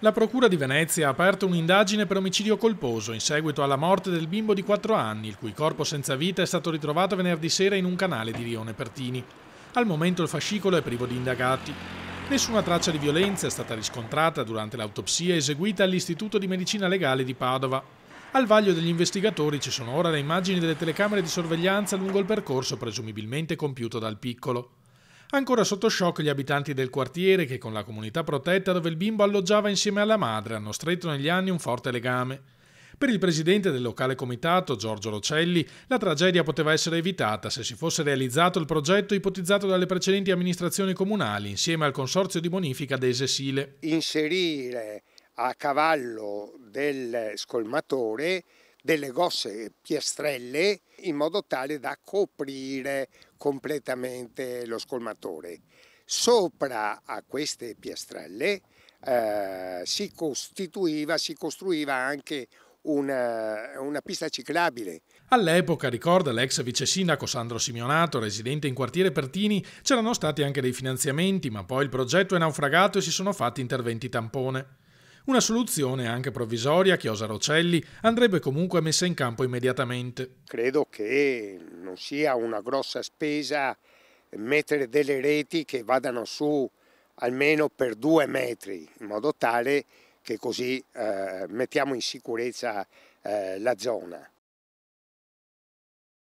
La Procura di Venezia ha aperto un'indagine per omicidio colposo in seguito alla morte del bimbo di 4 anni, il cui corpo senza vita è stato ritrovato venerdì sera in un canale di Rione Pertini. Al momento il fascicolo è privo di indagati. Nessuna traccia di violenza è stata riscontrata durante l'autopsia eseguita all'Istituto di Medicina Legale di Padova. Al vaglio degli investigatori ci sono ora le immagini delle telecamere di sorveglianza lungo il percorso presumibilmente compiuto dal piccolo. Ancora sotto shock gli abitanti del quartiere che con la comunità protetta dove il bimbo alloggiava insieme alla madre hanno stretto negli anni un forte legame. Per il presidente del locale comitato, Giorgio Rocelli, la tragedia poteva essere evitata se si fosse realizzato il progetto ipotizzato dalle precedenti amministrazioni comunali insieme al consorzio di bonifica Desesile. Inserire a cavallo del scolmatore delle grosse piastrelle in modo tale da coprire completamente lo scolmatore. Sopra a queste piastrelle eh, si costituiva, si costruiva anche una, una, pista ciclabile. All'epoca, ricorda l'ex vice sindaco Sandro Simeonato, residente in quartiere Pertini, c'erano stati anche dei finanziamenti, ma poi il progetto è naufragato e si sono fatti interventi tampone. Una soluzione anche provvisoria chiosa Rocelli andrebbe comunque messa in campo immediatamente. Credo che non sia una grossa spesa mettere delle reti che vadano su almeno per due metri, in modo tale che così eh, mettiamo in sicurezza eh, la zona.